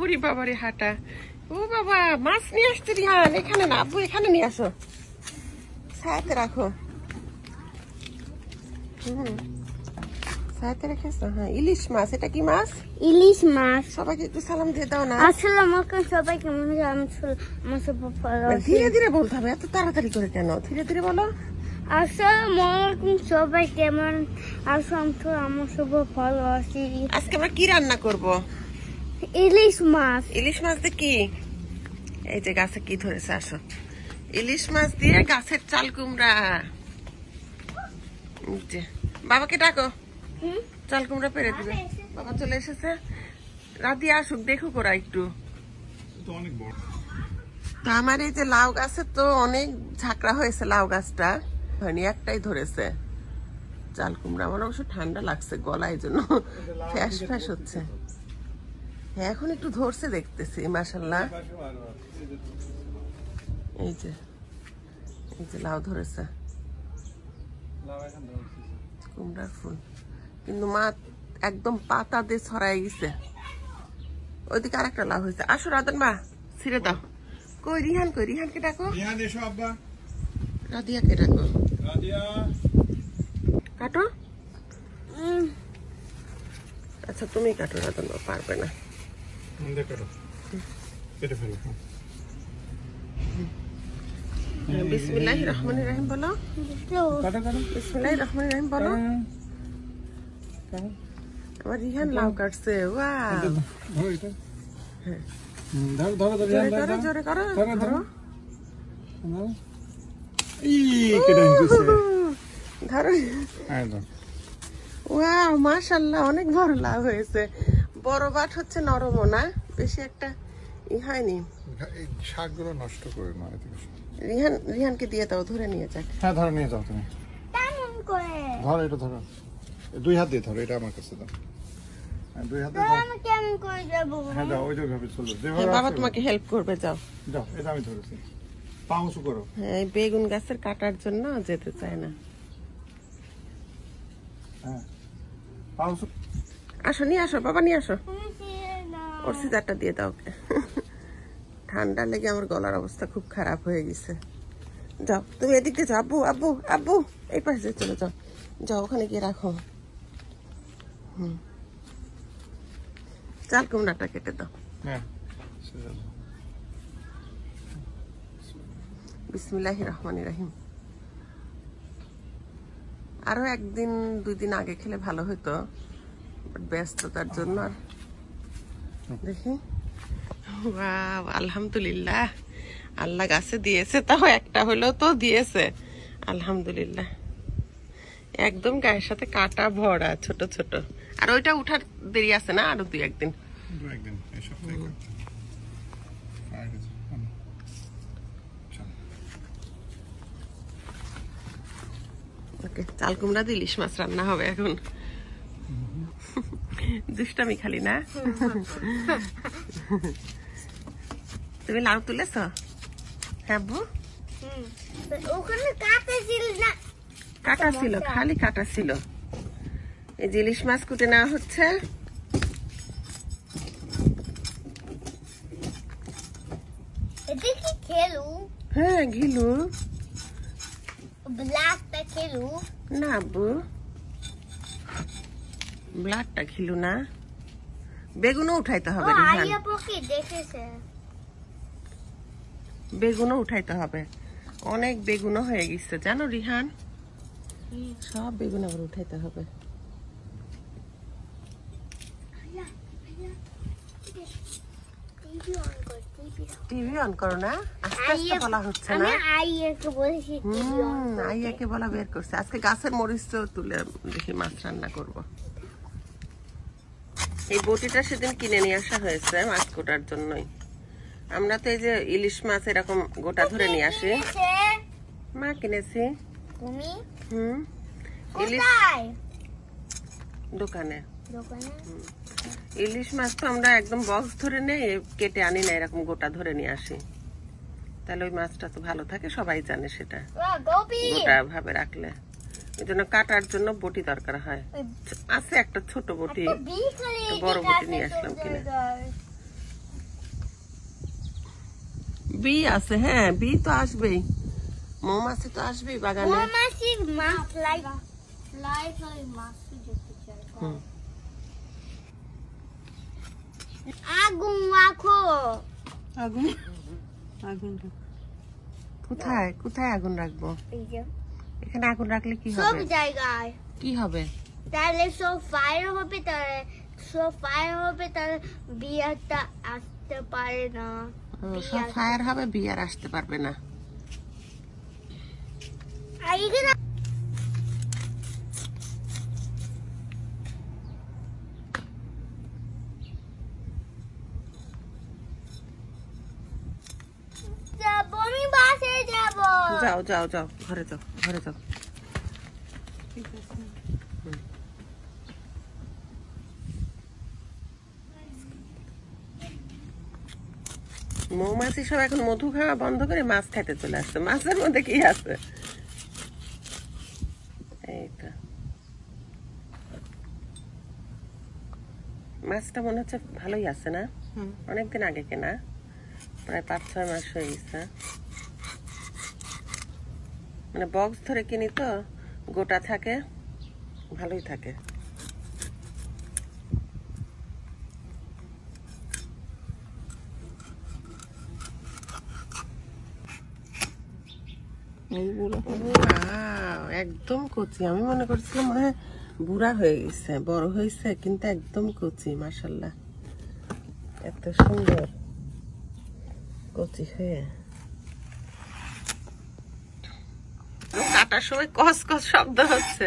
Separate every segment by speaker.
Speaker 1: উড়ি বাবারে হাঁটা ও বাবা মাছ নিয়ে আসতে রিহান হ্যাঁ, এখানে না আব্বু এখানে নিয়ে আসো ছায়াতে রাখো হ্যাঁ ইলিশ মাছ এটা কি মাছ ইলিশ মাছ সালাম না সবাই কেমন মানে ধীরে ধীরে এত তাড়াতাড়ি করে কেন ধীরে ধীরে বলো সবাই কেমন আমার সব ভালো আজকে আমরা কি রান্না করবো ইলিশ মাছ ইলিশ মাছ দিয়ে কি এই যে গাছে কি ধরেছে আসো ইলিশ মাছ দিয়ে গাছের চাল কুমড়া বাবাকে ডাকো চাল কুমড়া পেরে দিবে বাবা চলে এসেছে রাতে আসুক দেখো ওরা একটু আমার এই যে লাউ গাছে তো অনেক ঝাঁকড়া হয়েছে লাউ গাছটা হয়নি একটাই ধরেছে চাল কুমড়া আমার অবশ্য ঠান্ডা লাগছে গলায় জন্য ফ্যাস ফ্যাস হচ্ছে হ্যাঁ এখন একটু ধরছে দেখতেছি মাসাল্লাহ এই যে এই যে লাউ ধরেছে কুমড়ার ফুল কিন্তু মা একদম পাতা দিয়ে ছড়াই গেছে ওইদিকে আরেকটা লাভ হয়েছে আসো রাধন মা ছিঁড়ে দাও কই রিহান কই রিহান কে ডাকো রাধিয়া কে ডাকো কাটো আচ্ছা তুমি কাটো রাধন পারবে না ముందే కడు పెరిఫెరల్ से करो বড় বাট হচ্ছে নরমও না বেশি একটা ই হয়নি শাকগুলো নষ্ট করে না রিহান রিহানকে দিয়ে দাও ধরে নিয়ে যাক হ্যাঁ ধরে নিয়ে যাও তুমি এটা ধরো দুই হাত দিয়ে ধরো এটা আমার কাছে দাও হ্যাঁ, দুই হ্যাঁ দাও হ্যাঁ, বাবা তোমাকে হেল্প করবে যাও যাও এটা আমি ধরেছি পা করো হ্যাঁ, বেগুন গাছের কাটার জন্য যেতে চায় না হ্যাঁ পা আসো নিয়ে আসো বাবা নিয়ে আসো ওর সিজারটা দিয়ে দাও ওকে ঠান্ডা লেগে আমার গলার অবস্থা খুব খারাপ হয়ে গেছে যাও তুমি এদিকে যাও আব্বু আব্বু আব্বু এই পাশে চলে যাও যাও ওখানে গিয়ে রাখো হুম চাল কুমড়াটা কেটে দাও হ্যাঁ, বিসমিল্লাহ রহমান রাহিম আরও একদিন দুই দিন আগে খেলে ভালো হতো ব্যস্ততার জন্য আর দেখি বাহ আলহামদুলিল্লাহ আল্লাহ গাছে দিয়েছে তাও একটা হলেও তো দিয়েছে আলহামদুলিল্লাহ একদম গায়ের সাথে কাটা ভরা ছোট ছোট আর ওইটা উঠার দেরি আছে না আরো দুই একদিন চাল কুমড়া দিয়ে মাছ রান্না হবে এখন দুষ্টামি খালি না তুমি লাউ তুলেছ হ্যাঁ
Speaker 2: কাটা ছিল খালি কাটা
Speaker 1: ছিল এই যে ইলিশ মাছ কুটে নেওয়া হচ্ছে হ্যাঁ ঘিলু ব্ল্যাকটা খেলু না আব্বু ব্লাডটা খিলু না বেগুনও উঠাইতে হবে বেগুনও উঠাইতে হবে অনেক বেগুনও হয়ে গেছে জানো রিহান সব বেগুন আবার উঠাইতে হবে টিভি অন করো না আস্তে আস্তে বলা হচ্ছে না আজকে গাছের মরিচ তুলে দেখি মাছ রান্না করবো এই বটিটা সেদিন কিনে নিয়ে আসা হয়েছে মাছ কোটার জন্যই আমরা তো এই যে ইলিশ মাছ এরকম গোটা ধরে নিয়ে আসি মা কিনেছি হুম ইলিশ দোকানে ইলিশ মাছ তো আমরা একদম বক্স ধরে নেই কেটে আনি না এরকম গোটা ধরে নিয়ে আসি তাহলে ওই মাছটা তো ভালো থাকে সবাই জানে সেটা গোটা ভাবে রাখলে এটা না কাটার জন্য বটি দরকার হয় আছে একটা ছোট বটি একটু বিশলে এটা কাছে তো আছে বিশ আছে হ্যাঁ বিশ তো আসবেই মমা씨 তো আসবেই পাগানো মমা씨 মাস লাই লাই করে মাস থেকে যেতে চায় কোন আগুন আঁগুনে আগুন তোথায় কোথায় আগুন রাখবো এই যাও এখানে আগুন রাখলে কি হবে সব জায়গায় কি হবে তাহলে সব ফায়ার হবে তাহলে সব ফায়ার হবে তাহলে বিয়ারটা আসতে পারে না সব ফায়ার হবে বিয়ার আসতে পারবে না যাও যাও যাও ঘরে যাও ঘরে যাও মৌমাছি সব এখন মধু খাওয়া বন্ধ করে মাছ খাইতে চলে আসছে মাছের মধ্যে কি আছে মাছটা মনে হচ্ছে ভালোই আছে না অনেকদিন আগে কেনা প্রায় পাঁচ ছয় মাস হয়ে গেছে মানে বক্স ধরে কিনি তো গোটা থাকে ভালোই থাকে একদম কচি আমি মনে করছিলাম মানে বুড়া হয়ে গেছে বড় হয়েছে কিন্তু একদম কচি মাসাল্লাহ এত সুন্দর কচি হয়ে কাটার সময় কস কস শব্দ হচ্ছে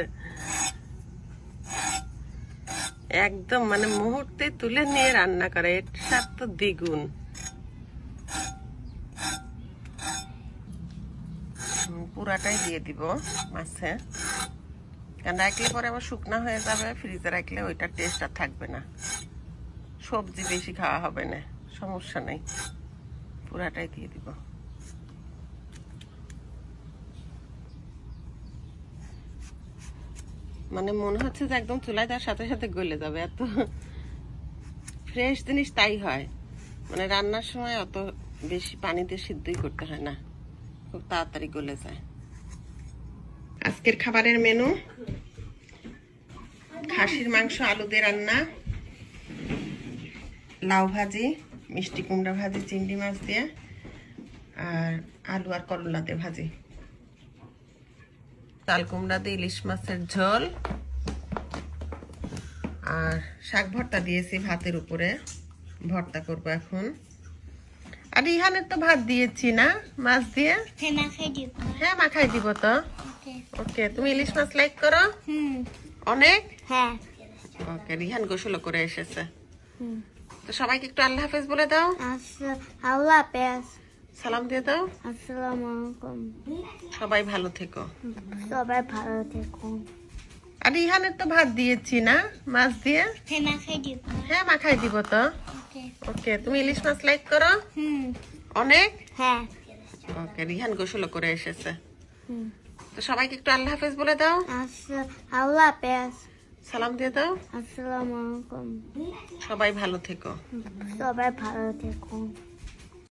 Speaker 1: একদম মানে মুহূর্তে তুলে নিয়ে রান্না করে এর স্বাদ তো দ্বিগুণ পুরাটাই দিয়ে দিব মাছে কারণ রাখলে পরে আবার শুকনো হয়ে যাবে ফ্রিজে রাখলে ওইটার টেস্ট আর থাকবে না সবজি বেশি খাওয়া হবে না সমস্যা নেই পুরাটাই দিয়ে দিব মানে মনে হচ্ছে যে একদম চুলায় তার সাথে সাথে গলে যাবে এত ফ্রেশ জিনিস তাই হয় মানে রান্নার সময় অত বেশি পানিতে সিদ্ধই করতে হয় না খুব তাড়াতাড়ি গলে যায় আজকের খাবারের মেনু খাসির মাংস আলু দিয়ে রান্না লাউ ভাজি মিষ্টি কুমড়া ভাজি চিংড়ি মাছ দিয়ে আর আলু আর করলা দিয়ে ভাজি তাল কুমড়া দিয়ে ইলিশ মাছের ঝোল আর শাক ভর্তা দিয়েছি ভাতের উপরে ভর্তা করব এখন আর ইহানের তো ভাত দিয়েছি না মাছ দিয়ে হ্যাঁ মাখাই দিব হ্যাঁ, তো ওকে তুমি ইলিশ মাছ লাইক করো অনেক হ্যাঁ ওকে রিহান গোসল করে এসেছে তো সবাইকে একটু আল্লাহ হাফেজ বলে দাও আল্লাহ হাফেজ সালাম দিয়ে দাও আসসালামু আলাইকুম সবাই ভালো থেকো সবাই ভালো থেকো আর ইহানের তো ভাত দিয়েছি না মাছ দিয়ে হ্যাঁ মাখাই দিব হ্যাঁ, তো ওকে তুমি ইলিশ মাছ লাইক করো অনেক হ্যাঁ ওকে রিহান গোসল করে এসেছে তো সবাইকে একটু আল্লাহ হাফেজ বলে দাও আল্লাহ হাফেজ সালাম দিয়ে দাও আসসালামু আলাইকুম সবাই ভালো থেকো সবাই ভালো থেকো